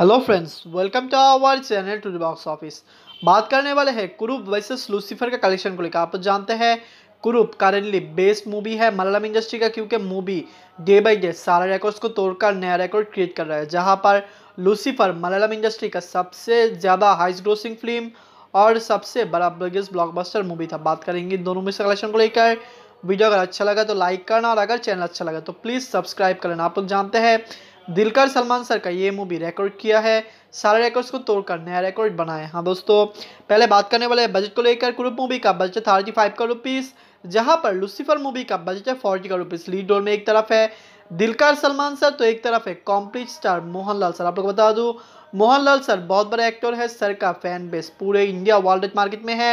hello friends welcome to our channel to box office बात करने वाले हैं कुरूप वर्सेस लूसीफर का कलेक्शन को लेकर आप जानते हैं कुरूप करेंटली बेस्ट मूवी है मलयालम इंडस्ट्री का क्योंकि मूवी डे बाय डे सारे रिकॉर्ड्स को तोड़कर नया रिकॉर्ड क्रिएट कर रहा है जहां पर लूसीफर मलयालम इंडस्ट्री का सबसे ज़्यादा हाइस्ट ग्रोसिंग फिल्म और सबसे बड़ा बिगेस्ट ब्लॉकबस्टर मूवी था बात करेंगे दोनों में से कलेक्शन को लेकर वीडियो अगर अच्छा लगा तो लाइक करना और अगर चैनल अच्छा लगा तो प्लीज़ सब्सक्राइब करना आप लोग जानते हैं दिलकर सलमान सर का ये मूवी रिकॉर्ड किया है सारे रिकॉर्ड्स को तोड़कर नया रिकॉर्ड बनाया हाँ दोस्तों पहले बात करने वाले बजट को लेकर कुरूप मूवी का बजट थर्टी फाइव का रुपीस जहां पर लुसीफर मूवी का बजट है फोर्टी का रुपीस लीड रोल में एक तरफ है दिलकर सलमान सर तो एक तरफ है कॉम्प्लीट स्टार मोहनलाल सर आप लोग बता मोहन मोहनलाल सर बहुत बड़े एक्टर है सर का फैन बेस पूरे इंडिया वर्ल्ड मार्केट में है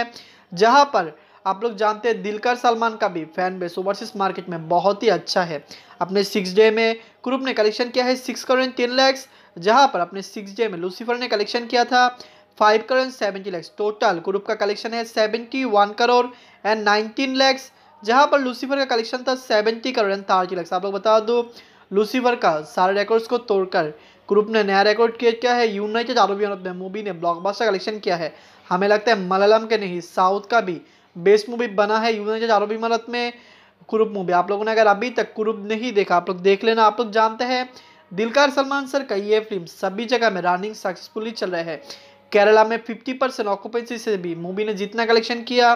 जहाँ पर आप लोग जानते हैं दिलकर सलमान का भी फैन बेस ओवरसीज मार्केट में बहुत ही अच्छा है अपने सिक्स डे में क्रूप ने कलेक्शन किया है सिक्स करोड़ तीन लैक्स जहां पर अपने सिक्स डे में लूसीफर ने कलेक्शन किया था five crore seventy lakhs total Kurup का कलेक्शन है seventy one crore and nineteen lakhs जहाँ पर लूसीफर का कलेक्शन था seventy crore and thirty lakhs आप लोग बता दो लूसीफर का सारे रिकॉर्ड्स को तोड़कर ग्रुप ने नया रिकॉर्ड क्रिएट किया है यूनाइटेड अरबी अरब में मूवी ने ब्लॉकबस्टर कलेक्शन किया है हमें लगता है मलयालम के नहीं साउथ का भी बेस्ट मूवी बना है यूनानी आरोप इमारत में कुरूप मूवी आप लोगों ने अगर अभी तक कुरूप नहीं देखा आप लोग देख लेना आप लोग जानते हैं दिलकार सलमान सर का ये फिल्म सभी जगह में रनिंग सक्सेसफुली चल रहे हैं केरला में 50 परसेंट ऑक्युपेंसी से भी मूवी ने जितना कलेक्शन किया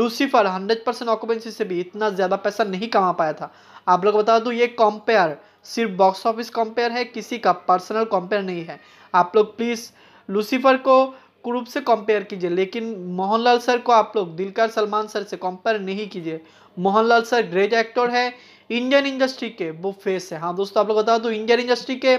लूसीफर 100 परसेंट ऑक्युपेंसी से भी इतना ज़्यादा पैसा नहीं कमा पाया था आप लोग बता दूँ ये कॉम्पेयर सिर्फ बॉक्स ऑफिस कॉम्पेयर है किसी का पर्सनल कॉम्पेयर नहीं है आप लोग प्लीज़ लूसीफर को रूप से कंपेयर कीजिए लेकिन मोहनलाल सर को आप लोग दिलकर सलमान सर से कंपेयर नहीं कीजिए मोहनलाल सर ग्रेट एक्टर है इंडियन इंडस्ट्री के वो फेस है हाँ दोस्तों आप लोग बता दो इंडियन इंडस्ट्री के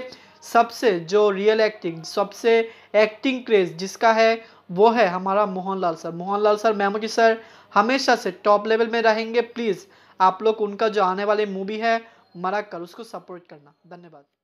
सबसे जो रियल एक्टिंग सबसे एक्टिंग क्रेज जिसका है वो है हमारा मोहनलाल सर मोहनलाल सर मेमोजी सर हमेशा से टॉप लेवल में रहेंगे प्लीज़ आप लोग उनका जो आने वाली मूवी है मरा कर उसको सपोर्ट करना धन्यवाद